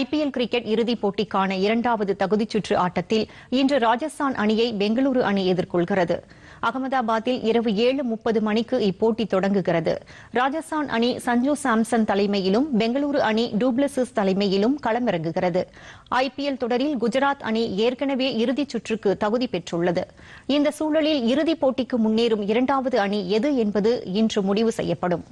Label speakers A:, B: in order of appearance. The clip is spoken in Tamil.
A: ஐபிஎல் கிரிக்கெட் இறுதிப் போட்டிக்கான இரண்டாவது தகுதிச் சுற்று ஆட்டத்தில் இன்று ராஜஸ்தான் அணியை பெங்களூரு அணி எதிர்கொள்கிறது அகமதாபாத்தில் இரவு ஏழு முப்பது மணிக்கு இப்போட்டி தொடங்குகிறது ராஜஸ்தான் அணி சஞ்சு சாம்சன் தலைமையிலும் பெங்களூரு அணி டூப்ளசிஸ் தலைமையிலும் களமிறங்குகிறது ஐபிஎல் தொடரில் குஜராத் அணி ஏற்கனவே இறுதிச் சுற்றுக்கு தகுதி பெற்றுள்ளது இந்த சூழலில் இறுதிப் போட்டிக்கு முன்னேறும் இரண்டாவது அணி எது என்பது இன்று முடிவு செய்யப்படும்